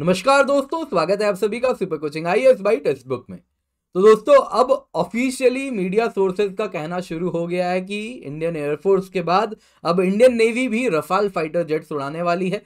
नमस्कार दोस्तों स्वागत है आप सभी का super coaching I S by textbook में तो दोस्तों अब ऑफिशियली मीडिया सोर्सेज का कहना शुरू हो गया है कि इंडियन एयरफोर्स के बाद अब इंडियन नेवी भी रफाल फाइटर जेट्स उड़ाने वाली है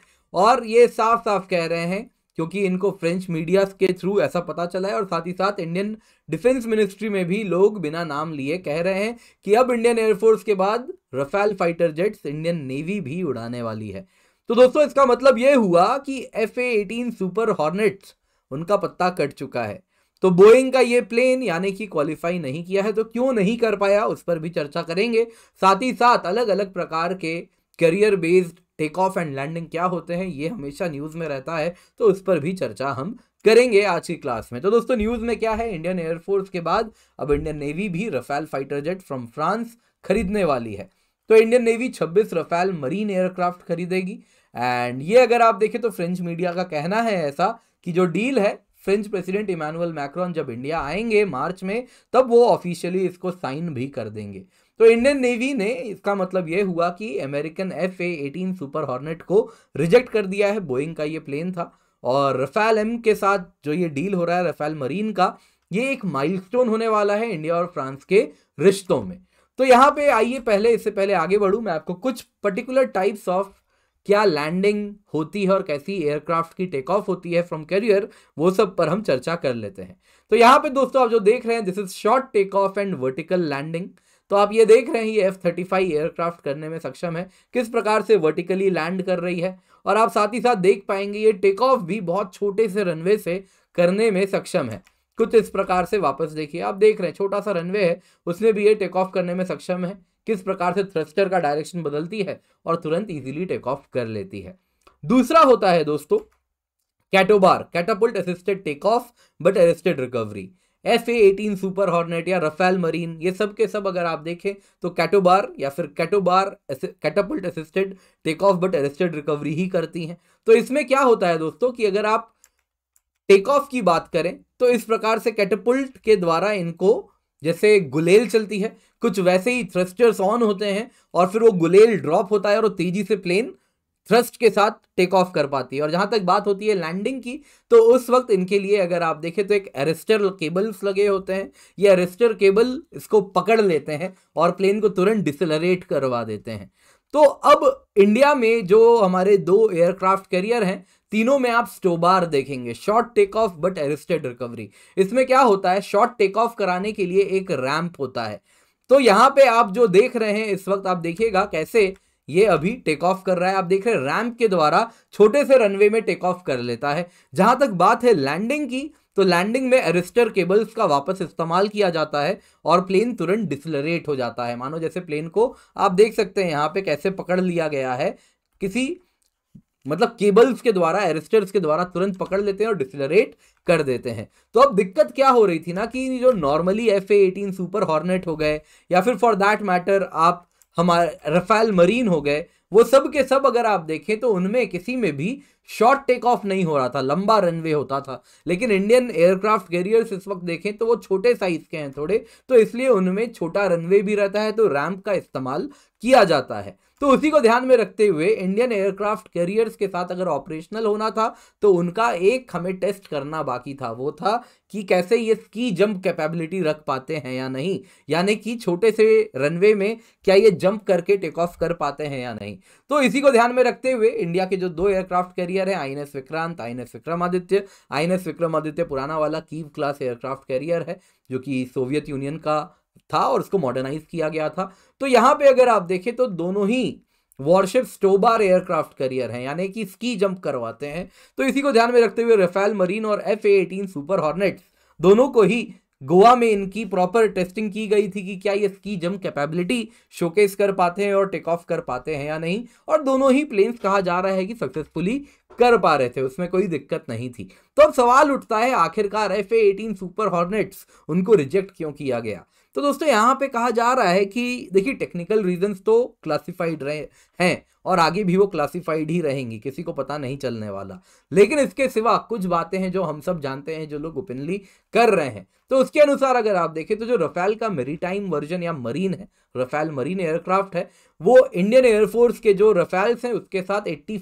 और ये साफ साफ कह रहे हैं क्योंकि इनको फ्रेंच मीडिया के थ्रू ऐसा पता चला है और साथ ही साथ इंडियन डिफेंस मिनिस्ट्री में भी लोग बिना नाम लिए कह रहे हैं कि अब इंडियन एयरफोर्स के बाद Rafale fighter jets Indian navy भी उड़ाने वाली है तो दोस्तों इसका मतलब ये हुआ कि एफ एटीन सुपर हॉर्नेट्स उनका पत्ता कट चुका है तो बोइंग का ये प्लेन यानी कि क्वालिफाई नहीं किया है तो क्यों नहीं कर पाया उस पर भी चर्चा करेंगे साथ ही साथ अलग अलग प्रकार के carrier based take off and landing क्या होते हैं ये हमेशा न्यूज़ में रहता है तो उस पर भी चर्चा हम करेंगे आज की क्लास में तो दोस्तों न्यूज़ में क्या है इंडियन एयरफोर्स के बाद अब इंडियन नेवी भी Rafale fighter jet from France खरीदने वाली है तो Indian navy 26 Rafale marine aircraft खरीदेगी एंड ये अगर आप देखें तो फ्रेंच मीडिया का कहना है ऐसा कि जो डील है फ्रेंच प्रेसिडेंट इमानुअल मैक्रॉन जब इंडिया आएंगे मार्च में तब वो ऑफिशियली इसको साइन भी कर देंगे तो इंडियन नेवी ने इसका मतलब ये हुआ कि American F A eighteen super hornet को रिजेक्ट कर दिया है बोइंग का ये प्लेन था और रफेल एम के साथ जो ये डील हो रहा है रफेल मरीन का ये एक माइलस्टोन होने वाला है इंडिया और फ्रांस के रिश्तों में तो यहाँ पे आइए पहले इससे पहले आगे बढ़ूँ मैं आपको कुछ पर्टिकुलर टाइप्स ऑफ क्या लैंडिंग होती है और कैसी एयरक्राफ्ट की टेक ऑफ होती है फ्रॉम कैरियर वो सब पर हम चर्चा कर लेते हैं तो यहाँ पे दोस्तों आप जो देख रहे हैं this is short take off and vertical landing तो आप ये देख रहे हैं ये एफ थर्टी फाइव एयरक्राफ्ट करने में सक्षम है किस प्रकार से वर्टिकली लैंड कर रही है और आप साथ ही साथ देख पाएंगे ये टेक ऑफ भी बहुत छोटे से रनवे से करने में सक्षम है कुछ इस प्रकार से वापस देखिए आप देख रहे हैं छोटा सा रनवे है उसमें भी ये टेक ऑफ करने में सक्षम है किस प्रकार से थ्रस्टर का डायरेक्शन बदलती है और तुरंत इजीली टेक ऑफ कर लेती है दूसरा होता है दोस्तों CATOBAR catapult assisted take off but arrested recovery F A eighteen super hornet या रफेल मरीन ये सब के सब अगर आप देखें तो कैटोबार या फिर CATOBAR catapult assisted take off but arrested recovery ही करती हैं तो इसमें क्या होता है दोस्तों कि अगर आप टेक ऑफ की बात करें तो इस प्रकार से कैटापुल्ट के द्वारा इनको जैसे गुलेल चलती है कुछ वैसे ही थ्रस्टर्स ऑन होते हैं और फिर वो गुलेल ड्रॉप होता है और वो तेजी से प्लेन थ्रस्ट के साथ टेक ऑफ कर पाती है और जहाँ तक बात होती है लैंडिंग की तो उस वक्त इनके लिए अगर आप देखें तो एक अरेस्टर केबल्स लगे होते हैं ये अरेस्टर केबल इसको पकड़ लेते हैं और प्लेन को तुरंत डिसलरेट करवा देते हैं तो अब इंडिया में जो हमारे दो एयरक्राफ्ट कैरियर हैं तीनों में आप स्टोबार देखेंगे short take off but arrested recovery इसमें क्या होता है शॉर्ट टेक ऑफ कराने के लिए एक रैंप होता है तो यहाँ पे आप जो देख रहे हैं इस वक्त आप देखिएगा कैसे ये अभी टेक ऑफ कर रहा है आप देख रहे हैं रैम्प के द्वारा छोटे से रनवे में टेक ऑफ कर लेता है जहां तक बात है लैंडिंग की तो लैंडिंग में अरिस्टर केबल्स का वापस इस्तेमाल किया जाता है और प्लेन तुरंत डिसलरेट हो जाता है मानो जैसे प्लेन को आप देख सकते हैं यहाँ पे कैसे पकड़ लिया गया है किसी मतलब केबल्स के द्वारा एरिस्टर्स के द्वारा तुरंत पकड़ लेते हैं और डिसलरेट कर देते हैं तो अब दिक्कत क्या हो रही थी ना कि जो normally F eighteen super hornet हो गए या फिर फॉर दैट मैटर आप हमारे रफेल मरीन हो गए वो सब के सब अगर आप देखें तो उनमें किसी में भी शॉर्ट टेक ऑफ नहीं हो रहा था लंबा रनवे होता था लेकिन इंडियन एयरक्राफ्ट कैरियर्स इस वक्त देखें तो वो छोटे साइज के हैं थोड़े तो इसलिए उनमें छोटा रनवे भी रहता है तो रैम्प का इस्तेमाल किया जाता है तो उसी को ध्यान में रखते हुए इंडियन एयरक्राफ्ट कैरियर्स के साथ अगर ऑपरेशनल होना था तो उनका एक हमें टेस्ट करना बाकी था वो था कि कैसे ये स्की जंप कैपेबिलिटी रख पाते हैं या नहीं यानी कि छोटे से रनवे में क्या ये जंप करके टेक ऑफ कर पाते हैं या नहीं तो इसी को ध्यान में रखते हुए इंडिया के जो दो एयरक्राफ्ट कैरियर कैरियर है I Vikrant I Vikramaditya I N Vikramaditya पुराना वाला कीव क्लास एयरक्राफ्ट कैरियर है जो कि सोवियत यूनियन का था और उसको मॉडर्नाइज किया गया था तो यहाँ पे अगर आप देखें तो दोनों ही वॉरशिप स्टोबार एयरक्राफ्ट करियर है यानी कि स्की जंप करवाते हैं तो इसी को ध्यान में रखते हुए रफेल मरीन और एफ एटीन सुपर हॉर्नेट्स दोनों को ही गोवा में इनकी प्रॉपर टेस्टिंग की गई थी कि क्या ये स्की जंप कैपेबिलिटी शोकेस कर पाते हैं और टेक ऑफ कर पाते हैं या नहीं और दोनों ही प्लेन्स कहा जा रहा है कि सक्सेसफुली कर पा रहे थे उसमें कोई दिक्कत नहीं थी तो अब सवाल उठता है आखिरकार एफ एटीन सुपर हॉर्नेट्स उनको रिजेक्ट क्यों किया गया तो दोस्तों यहाँ पे कहा जा रहा है कि देखिए टेक्निकल रीजंस तो क्लासिफाइड रहे हैं और आगे भी वो क्लासिफाइड ही रहेंगी किसी को पता नहीं चलने वाला लेकिन इसके सिवा कुछ बातें हैं जो हम सब जानते हैं जो लोग ओपनली कर रहे हैं तो उसके अनुसार अगर आप देखें तो जो रफेल का मेरीटाइम वर्जन या मरीन है रफेल मरीन एयरक्राफ्ट है वो इंडियन एयरफोर्स के जो रफेल्स हैं उसके साथ एट्टी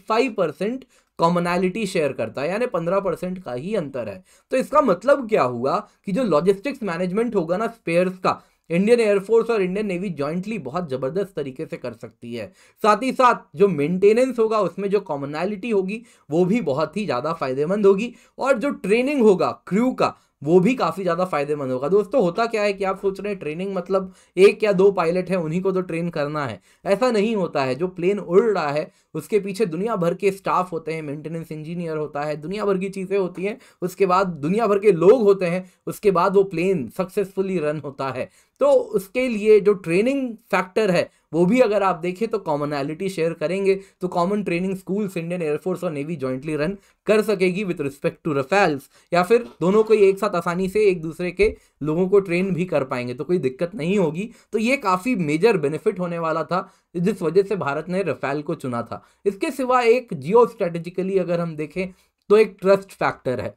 कॉमनैलिटी शेयर करता है यानी पंद्रह परसेंट का ही अंतर है तो इसका मतलब क्या हुआ कि जो लॉजिस्टिक्स मैनेजमेंट होगा ना स्पेयर्स का इंडियन एयरफोर्स और इंडियन नेवी जॉइंटली बहुत ज़बरदस्त तरीके से कर सकती है साथ ही साथ जो मेंटेनेंस होगा उसमें जो कॉमनैलिटी होगी वो भी बहुत ही ज़्यादा फायदेमंद होगी और जो ट्रेनिंग होगा क्रू का वो भी काफ़ी ज़्यादा फायदेमंद होगा दोस्तों होता क्या है कि आप सोच रहे हैं ट्रेनिंग मतलब एक या दो पायलट हैं उन्हीं को तो ट्रेन करना है ऐसा नहीं होता है जो प्लेन उड़ रहा है उसके पीछे दुनिया भर के स्टाफ होते हैं मेंटेनेंस इंजीनियर होता है दुनिया भर की चीज़ें होती हैं उसके बाद दुनिया भर के लोग होते हैं उसके बाद वो प्लेन सक्सेसफुली रन होता है तो उसके लिए जो ट्रेनिंग फैक्टर है वो भी अगर आप देखें तो कॉमनैलिटी शेयर करेंगे तो common training schools Indian air force और नेवी जॉइंटली रन कर सकेगी विथ रिस्पेक्ट टू रफेल्स या फिर दोनों को एक साथ आसानी से एक दूसरे के लोगों को ट्रेन भी कर पाएंगे तो कोई दिक्कत नहीं होगी तो ये काफ़ी मेजर बेनिफिट होने वाला था जिस वजह से भारत ने रफेल को चुना था इसके सिवा एक जियो स्ट्रेटेजिकली अगर हम देखें तो एक ट्रस्ट फैक्टर है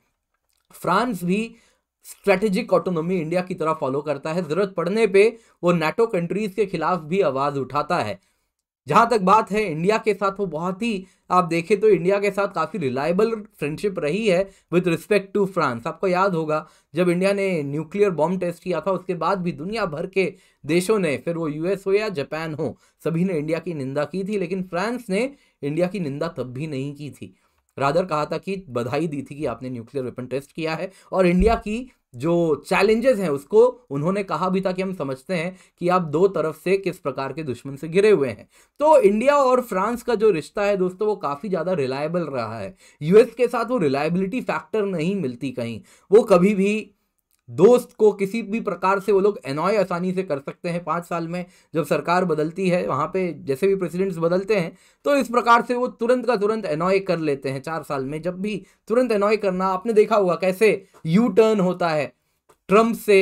फ्रांस भी स्ट्रेटेजिक ऑटोनोमी इंडिया की तरह फॉलो करता है जरूरत पड़ने पे वो नेटो कंट्रीज के खिलाफ भी आवाज उठाता है जहां तक बात है इंडिया के साथ वो बहुत ही आप देखें तो इंडिया के साथ काफ़ी रिलायबल फ्रेंडशिप रही है विथ रिस्पेक्ट टू फ्रांस आपको याद होगा जब इंडिया ने न्यूक्लियर बॉम्ब टेस्ट किया था उसके बाद भी दुनिया भर के देशों ने फिर वो यूएस हो या जापान हो सभी ने इंडिया की निंदा की थी लेकिन फ्रांस ने इंडिया की निंदा तब भी नहीं की थी रादर कहा था कि बधाई दी थी कि आपने न्यूक्लियर वेपन टेस्ट किया है और इंडिया की जो चैलेंजेस हैं उसको उन्होंने कहा भी था कि हम समझते हैं कि आप दो तरफ से किस प्रकार के दुश्मन से घिरे हुए हैं तो इंडिया और फ्रांस का जो रिश्ता है दोस्तों वो काफ़ी ज़्यादा रिलायबल रहा है यूएस के साथ वो रिलायबिलिटी फैक्टर नहीं मिलती कहीं वो कभी भी दोस्त को किसी भी प्रकार से वो लोग एनॉय आसानी से कर सकते हैं पाँच साल में जब सरकार बदलती है वहाँ पे जैसे भी प्रेसिडेंट्स बदलते हैं तो इस प्रकार से वो तुरंत का तुरंत एनॉय कर लेते हैं चार साल में जब भी तुरंत एनॉय करना आपने देखा होगा कैसे यू टर्न होता है ट्रंप से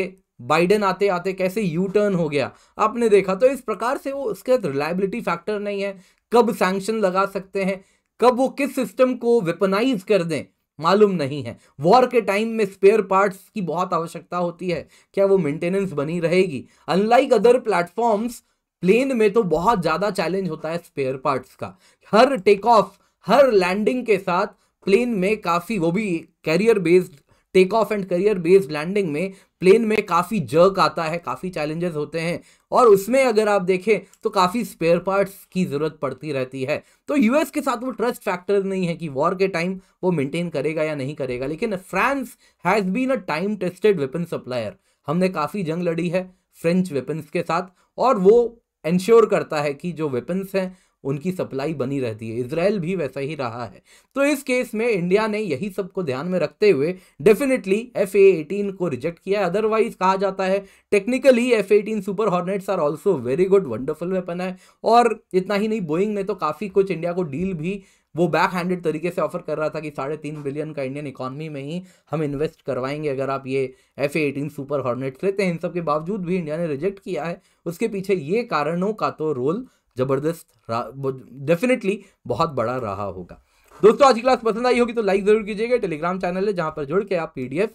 बाइडेन आते आते कैसे यू टर्न हो गया आपने देखा तो इस प्रकार से वो उसके रिलायबिलिटी फैक्टर नहीं है कब सैंक्शन लगा सकते हैं कब वो किस सिस्टम को वेपनाइज कर दें मालूम नहीं है वॉर के टाइम में स्पेयर पार्ट्स की बहुत आवश्यकता होती है क्या वो मेंटेनेंस बनी रहेगी अनलाइक अदर प्लेटफॉर्म्स प्लेन में तो बहुत ज़्यादा चैलेंज होता है स्पेयर पार्ट्स का हर टेक ऑफ हर लैंडिंग के साथ प्लेन में काफ़ी वो भी carrier based take off and carrier based landing में प्लेन में काफ़ी जर्क आता है काफ़ी चैलेंजेस होते हैं और उसमें अगर आप देखें तो काफ़ी स्पेयर पार्ट्स की ज़रूरत पड़ती रहती है तो यूएस के साथ वो ट्रस्ट फैक्टर्स नहीं है कि वॉर के टाइम वो मेंटेन करेगा या नहीं करेगा लेकिन France has been a time tested weapon supplier हमने काफ़ी जंग लड़ी है फ्रेंच वेपन्स के साथ और वो इंश्योर करता है कि जो वेपन्स हैं उनकी सप्लाई बनी रहती है इसराइल भी वैसा ही रहा है तो इस केस में इंडिया ने यही सब को ध्यान में रखते हुए डेफिनेटली एफ एटीन को रिजेक्ट किया अदरवाइज कहा जाता है technically F eighteen super hornets are also very good wonderful weapon है और इतना ही नहीं बोइंग ने तो काफ़ी कुछ इंडिया को डील भी वो बैक हैंडेड तरीके से ऑफर कर रहा था कि साढ़े तीन बिलियन का इंडियन इकॉनमी में ही हम इन्वेस्ट करवाएंगे अगर आप ये एफ एटीन सुपर हॉर्नेट्स लेते हैं इन सब के बावजूद भी इंडिया ने रिजेक्ट किया है उसके पीछे ये कारणों का तो रोल ज़बरदस्त डेफिनेटली बहुत बड़ा रहा होगा दोस्तों आज की क्लास पसंद आई होगी तो लाइक ज़रूर कीजिएगा टेलीग्राम चैनल है जहाँ पर जुड़ के आप पी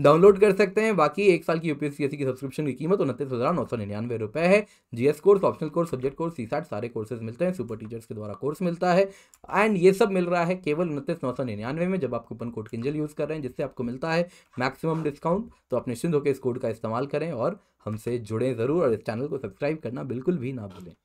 डाउनलोड कर सकते हैं बाकी एक साल की यूपीएससी की सब्सक्रिप्शन की कीमत उनतीस हज़ार नौ सौ निन्यानवे रुपये है GS course optional course subject course सी सारे कोर्सेज मिलते हैं सुपर टीचर्स के द्वारा कोर्स मिलता है एंड ये सब मिल रहा है केवल उनतीस नौ सौ निन्यानवे में जब आप कूपन कोड किंजल यूज़ कर रहे हैं जिससे आपको मिलता है मैक्सिमम डिस्काउंट तो आप निश्चिंत होकर इस कोड का इस्तेमाल करें और हमसे जुड़ें ज़रूर और इस चैनल को सब्सक्राइब करना बिल्कुल भी ना भूलें